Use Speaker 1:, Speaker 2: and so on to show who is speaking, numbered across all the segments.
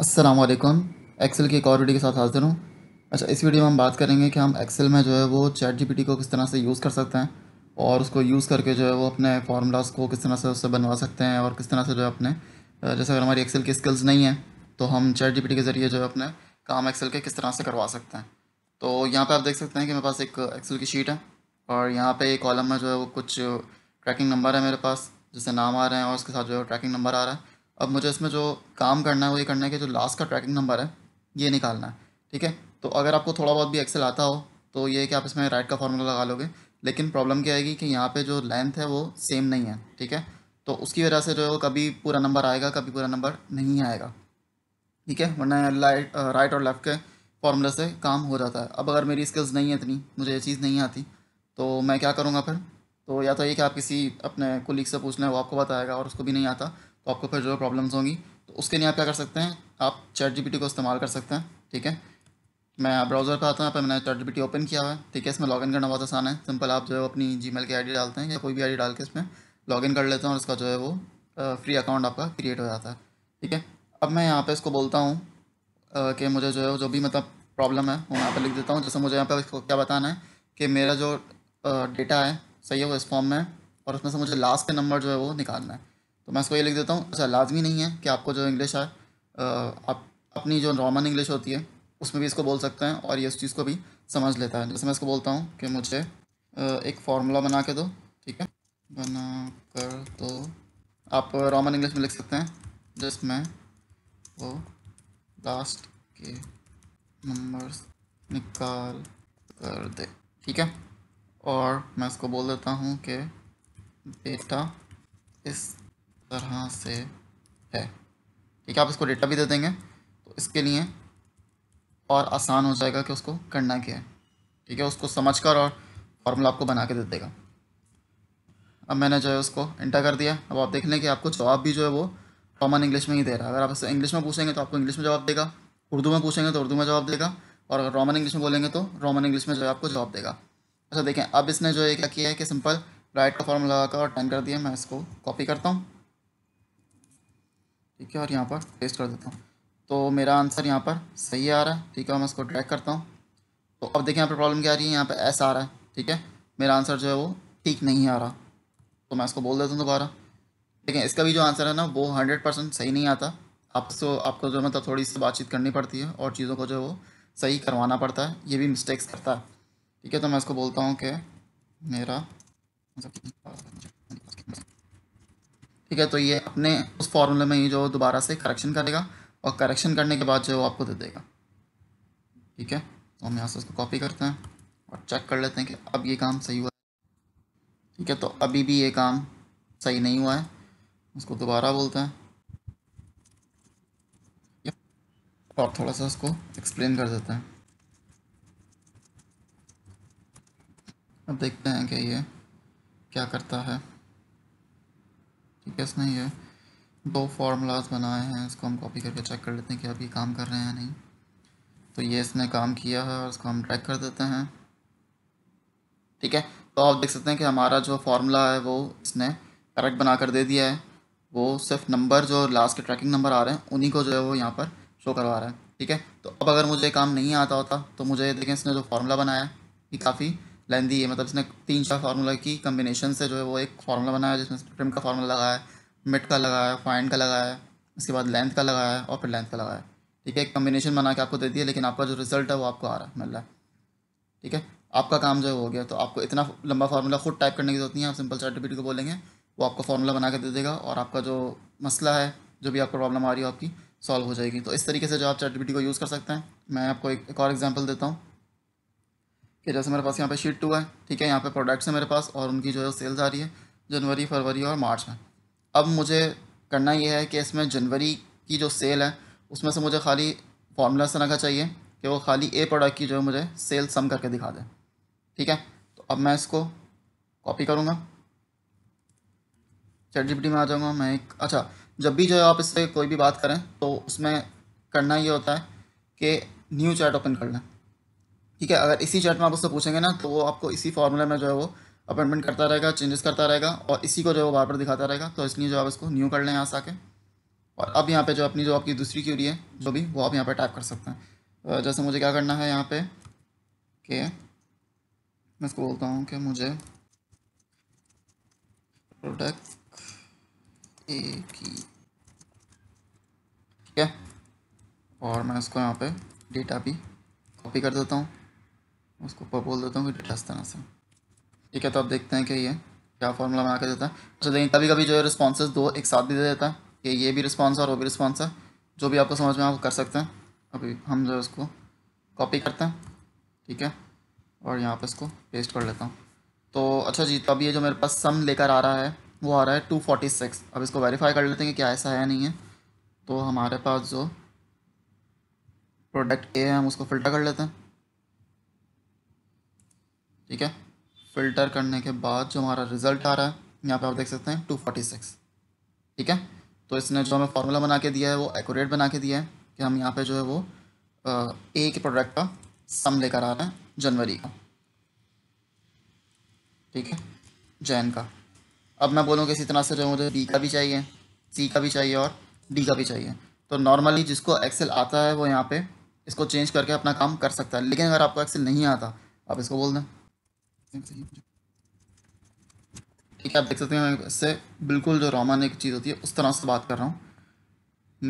Speaker 1: Aslam Excel की एक और वीडियो के साथ हाजिर हूँ अच्छा इस वीडियो में हम बात करेंगे कि हम एक्सेल में जो है वो चैट जी को किस तरह से यूज़ कर सकते हैं और उसको यूज़ करके जो है वो अपने फार्मूलाज़ को किस तरह से उससे बनवा सकते हैं और किस तरह से जो है अपने जैसे अगर हमारी एक्सेल की स्किल्स नहीं हैं तो हम चैट जी के ज़रिए जो है अपने काम एक्सेल के किस तरह से करवा सकते हैं तो यहाँ पर आप देख सकते हैं कि मेरे पास एक एक्सेल की शीट है और यहाँ पर एक कॉलम में जो है वो कुछ ट्रैकिंग नंबर है मेरे पास जैसे नाम आ रहे हैं और उसके साथ जो है ट्रैकिंग नंबर आ रहा है अब मुझे इसमें जो काम करना है वो ये करना है कि जो लास्ट का ट्रैकिंग नंबर है ये निकालना है ठीक है तो अगर आपको थोड़ा बहुत भी एक्सेल आता हो तो ये कि आप इसमें राइट का फार्मूला लगा लोगे लेकिन प्रॉब्लम क्या आएगी कि यहाँ पे जो लेंथ है वो सेम नहीं है ठीक है तो उसकी वजह से जो कभी पूरा नंबर आएगा कभी पूरा नंबर नहीं आएगा ठीक है वरना लाइट राइट और लेफ़्ट के फार्मूला से काम हो जाता है अब अगर मेरी स्किल्स नहीं है इतनी मुझे ये चीज़ नहीं आती तो मैं क्या करूँगा फिर तो या तो ये कि आप किसी अपने कुलीग से पूछ लें वो आपको बताएगा और उसको भी नहीं आता तो आपको फिर जो प्रॉब्लम्स होंगी तो उसके लिए आप क्या कर सकते हैं आप चैट जी को इस्तेमाल कर सकते हैं ठीक है मैं ब्राउज़र पर आता हूँ यहाँ पर मैंने चैट जी ओपन किया हुआ है ठीक है इसमें लॉगिन करना बहुत आसान है सिंपल आप जो है अपनी जी की आई डालते हैं या कोई भी आई डाल के इसमें लॉगिन कर लेते हैं और इसका जो है वो फ्री अकाउंट आपका क्रिएट हो जाता है ठीक है अब मैं यहाँ पर इसको बोलता हूँ कि मुझे जो है जो भी मतलब प्रॉब्लम है वो यहाँ पर लिख देता हूँ जैसे मुझे यहाँ पर इसको क्या बताना है कि मेरा जो डेटा है सही है वो इस फॉर्म में और उसमें से मुझे लास्ट के नंबर जो है वो निकालना है तो मैं इसको ये लिख देता हूँ अच्छा लाजमी नहीं है कि आपको जो इंग्लिश है आप अपनी जो नॉर्मल इंग्लिश होती है उसमें भी इसको बोल सकते हैं और ये उस चीज़ को भी समझ लेता है जैसे मैं इसको बोलता हूँ कि मुझे एक फार्मूला बना के दो ठीक है बना कर दो आप रोमन इंग्लिश में लिख सकते हैं जिसमें वो लास्ट के नंबर्स निकाल कर दे ठीक है और मैं इसको बोल देता हूँ कि बेटा इस तरह से है ठीक है आप इसको डेटा भी दे देंगे तो इसके लिए और आसान हो जाएगा कि उसको करना क्या है ठीक है उसको समझ कर और फार्मूला आपको बना के दे देगा अब मैंने जो है उसको इंटर कर दिया अब आप देख लें कि आपको जवाब भी जो है वो कॉमन इंग्लिश में ही दे रहा है अगर आप इससे इंग्लिश में पूछेंगे तो आपको इंग्लिश में जवाब देगा उर्दू में पूछेंगे तो उर्दू में जवाब देगा और अगर रोमन इंग्लिश में बोलेंगे तो रोमन इंग्लिश में जो है आपको जवाब देगा अच्छा देखें अब इसने जो है क्या किया है कि सिंपल राइट का फॉर्म लगा कर और टाइम कर दिया मैं इसको कॉपी करता हूँ ठीक है और यहाँ पर पेस्ट कर देता हूँ तो मेरा आंसर यहाँ पर सही आ रहा है ठीक है मैं इसको ड्रैग करता हूँ तो अब देखें यहाँ पर प्रॉब्लम क्या आ रही है यहाँ पर एस आ रहा है ठीक है मेरा आंसर जो है वो ठीक नहीं आ रहा तो मैं इसको बोल देता हूँ दोबारा देखें इसका भी जो आंसर है ना वो हंड्रेड परसेंट सही नहीं आता आपसे तो, आपको जो मतलब थोड़ी सी बातचीत करनी पड़ती है और चीज़ों को जो वो सही करवाना पड़ता है ये भी मिस्टेक्स करता है ठीक है तो मैं इसको बोलता हूँ कि मेरा ठीक है तो ये अपने उस फॉर्मूले में ही जो दोबारा से करेक्शन करेगा और करेक्शन करने के बाद जो आपको दे देगा ठीक है तो हम यहाँ से उसको कॉपी करते हैं और चेक कर लेते हैं कि अब ये काम सही हुआ ठीक है तो अभी भी ये काम सही नहीं हुआ है उसको दोबारा बोलते हैं और थोड़ा सा उसको एक्सप्लेन कर देते हैं अब देखते हैं कि ये क्या करता है केस नहीं है दो फार्मूलाज बनाए हैं इसको हम कॉपी करके चेक कर लेते हैं कि अब ये काम कर रहे हैं नहीं तो ये इसने काम किया है और इसको हम ट्रैक कर देते हैं ठीक है तो आप देख सकते हैं कि हमारा जो फार्मूला है वो इसने करेक्ट बना कर दे दिया है वो सिर्फ नंबर जो लास्ट के ट्रैकिंग नंबर आ रहे हैं उन्हीं को जो है वो यहाँ पर शो करवा रहा है ठीक है तो अब अगर मुझे काम नहीं आता होता तो मुझे देखें इसने जो फार्मूला बनाया ये काफ़ी लेंदी है मतलब इसने तीन चार फार्मूला की कम्बिनेशन से जो है वो एक फार्मूला बनाया जिसमें ट्रिम का फार्मूला लगाया है मिड का लगाया फाइन का लगाया है उसके बाद लेंथ का लगाया और फिर लेंथ का लगाया ठीक है एक कम्बिनेशन बना के आपको दे दिया लेकिन आपका जो रिजल्ट है वो आपको आ रहा है मिल रहा है ठीक है आपका काम जो हो गया तो आपको इतना लंबा फार्मूला खुद टाइप करने की जरूरत नहीं है आप सिंपल सर्टिफिकेट को बोलेंगे वो आपको फार्मूला बना के दे देगा और आपका जो मसला है जो भी आपको प्रॉब्लम आ रही है आपकी सॉल्व हो जाएगी तो इस तरीके से जो आप चैट को यूज़ कर सकते हैं मैं आपको एक, एक और एग्जांपल देता हूँ फिर जैसे मेरे पास यहाँ पे शीट टू है ठीक है यहाँ पे प्रोडक्ट्स हैं मेरे पास और उनकी जो है सेल्स आ रही है जनवरी फरवरी और मार्च में अब मुझे करना ये है कि इसमें जनवरी की जो सेल है उसमें से मुझे खाली फार्मूला से रखा चाहिए कि वो खाली ए प्रोडक्ट की जो है मुझे सेल सम करके दिखा दे ठीक है तो अब मैं इसको कॉपी करूँगा चैट जी में आ जाऊँगा मैं एक अच्छा जब भी जो है आप इससे कोई भी बात करें तो उसमें करना ये होता है कि न्यू चैट ओपन कर लें ठीक है अगर इसी चैट में आप उससे पूछेंगे ना तो वो आपको इसी फार्मूला में जो है वो अपॉइंटमेंट करता रहेगा चेंजेस करता रहेगा और इसी को जो है वो बार बार दिखाता रहेगा तो इसलिए जो आप इसको न्यू कर लें यहाँ से आके और अब यहाँ पे जो अपनी जो आपकी दूसरी क्यूरी है जो भी वो आप यहाँ पर टाइप कर सकते हैं तो जैसे मुझे क्या करना है यहाँ पर कि मैं इसको बोलता हूँ कि मुझे प्रोडक्ट ए की ठीक है और मैं इसको यहाँ पे डेटा भी कॉपी कर देता हूँ उसको ऊपर बोल देता हूँ कि डेटा इस तरह से ठीक है तो आप देखते हैं कि ये क्या फॉर्मूला बना के देता है अच्छा लेकिन कभी कभी जो है रिस्पॉन्सेज दो एक साथ भी दे देता है कि ये भी रिस्पॉन्स है और वो भी रिस्पॉन्स है जो भी आपको समझ में आप कर सकते हैं अभी हम जो है उसको कॉपी करते हैं ठीक है और यहाँ पर इसको पेस्ट कर लेता हूँ तो अच्छा जी तो अभी ये जो मेरे पास सम लेकर आ रहा है वो आ रहा है टू फोर्टी सिक्स अब इसको वेरीफाई कर लेते हैं कि क्या ऐसा है नहीं है तो हमारे पास जो प्रोडक्ट ए है हम उसको फ़िल्टर कर लेते हैं ठीक है फिल्टर करने के बाद जो हमारा रिजल्ट आ रहा है यहाँ पे आप देख सकते हैं टू फोर्टी सिक्स ठीक है तो इसने जो हमें फार्मूला बना के दिया है वो एक्यूरेट बना के दिया है कि हम यहाँ पे जो है वो ए के प्रोडक्ट का सम लेकर आ रहे हैं जनवरी का ठीक है जैन का अब मैं बोलूँ कि इसी तरह से जो मुझे बी का भी चाहिए सी का भी चाहिए और डी का भी चाहिए तो नॉर्मली जिसको एक्सेल आता है वो यहाँ पे इसको चेंज करके अपना काम कर सकता है लेकिन अगर आपको एक्सेल नहीं आता आप इसको बोल दें ठीक है आप देख सकते हैं मैं इससे बिल्कुल जो रोमानिक चीज़ होती है उस तरह से बात कर रहा हूँ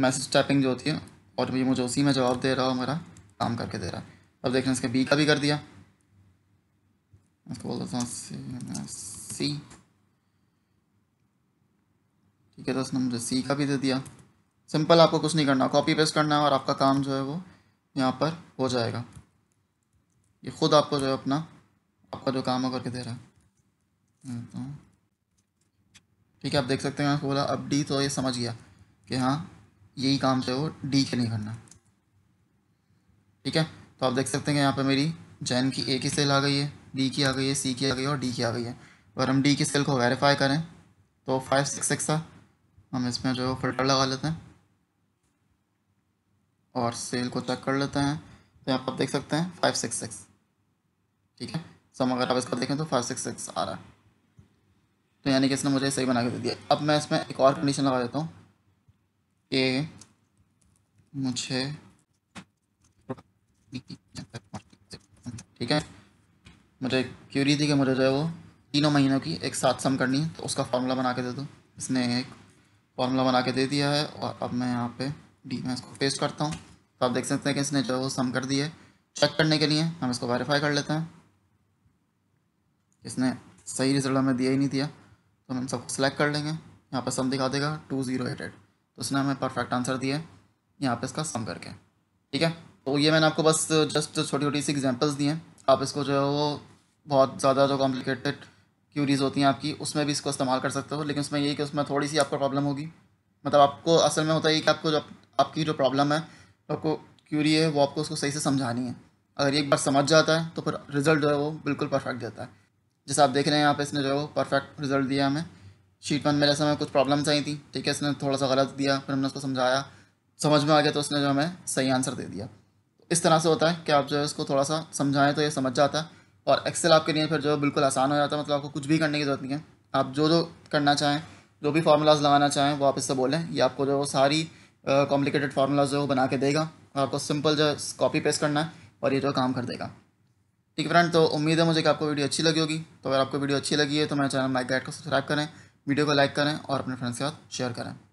Speaker 1: मैसेज टाइपिंग जो होती है और भी मुझे उसी में जवाब दे रहा है मेरा काम करके दे रहा है अब देख रहे हैं बी का भी कर दिया इसको बोल देता हूँ सी ठीक है दस नंबर सी का भी दे दिया सिंपल आपको कुछ नहीं करना कॉपी पेस्ट करना है और आपका काम जो है वो यहाँ पर हो जाएगा ये खुद आपको जो है अपना आपका जो काम है करके दे रहा है हम्म, तो ठीक है आप देख सकते हैं यहाँ बोला अब डी तो ये समझ गया कि हाँ यही काम से वो डी के नहीं करना ठीक है तो आप देख सकते हैं यहाँ पे मेरी जैन की ए की सेल आ गई है बी की आ गई है सी की आ गई है और डी की आ गई है अगर हम डी की सेल को वेरीफाई करें तो फाइव सिक्स सिक्स था हम इसमें जो है फिल्टर लगा लेते हैं और सेल को चेक कर लेते हैं तो यहाँ पर आप देख सकते हैं फाइव सिक्स सिक्स ठीक है सम अगर आप इसका देखें तो फाइव सिक्स सिक्स आ रहा है तो यानी कि इसने मुझे सही बना के दे दिया अब मैं इसमें एक और कंडीशन लगा देता हूँ कि मुझे ठीक है मुझे क्यूरी थी कि मुझे जो है वो तीनों महीनों की एक साथ सम करनी है तो उसका फार्मूला बना के दे दो इसने एक फार्मूला बना के दे दिया है और अब मैं यहाँ पे डी में इसको पेस्ट करता हूँ तो आप देख सकते हैं कि इसने जो है वो सम कर दिया है चेक करने के लिए हम इसको वेरीफाई कर लेते हैं इसने सही रिजल्ट हमें दिया ही नहीं दिया तो हम सबको सिलेक्ट कर लेंगे यहाँ पर सम दिखा देगा टू जीरो एट एट तो उसने हमें परफेक्ट आंसर दिया है यहाँ पर इसका सम करके ठीक है तो ये मैंने आपको बस जस्ट छोटी छोटी सी एग्जाम्पल्स दिए हैं आप इसको जो है वो बहुत ज़्यादा जो कॉम्प्लिकेटेड क्यूरीज होती हैं आपकी उसमें भी इसको इस्तेमाल कर सकते हो लेकिन उसमें ये कि उसमें थोड़ी सी आपको प्रॉब्लम होगी मतलब आपको असल में होता है कि आपको जो आपकी जो प्रॉब्लम है आपको क्यूरी है वो आपको उसको सही से समझानी है अगर एक बार समझ जाता है तो फिर रिज़ल्ट जो है वो बिल्कुल परफेक्ट देता है जैसे आप देख रहे हैं यहाँ पे इसने जो परफेक्ट रिजल्ट दिया हमें शीट वन में जैसे हमें कुछ प्रॉब्लम्स आई थी ठीक है इसने थोड़ा सा गलत दिया फिर हमने उसको समझाया समझ में आ गया तो उसने जो हमें सही आंसर दे दिया इस तरह से होता है कि आप जो है इसको थोड़ा सा समझाएं तो ये समझ जाता है और एक्सेल आपके लिए फिर जो है बिल्कुल आसान हो जाता है मतलब आपको कुछ भी करने की ज़रूरत नहीं है आप जो जो करना चाहें जो भी फार्मूलाज लगाना चाहें वो आप इससे बोलें ये आपको जो सारी कॉम्प्लिकेटेड फार्मूलाज जो बना के देगा आपको सिंपल जो कॉपी पेस्ट करना है और ये जो काम कर देगा ठीक है फ्रेंड तो उम्मीद है मुझे कि आपको वीडियो अच्छी लगी होगी तो अगर आपको वीडियो अच्छी लगी है तो मेरे चैनल माइक गाइड को सब्सक्राइब करें वीडियो को लाइक करें और अपने फ्रेंड्स के साथ शेयर करें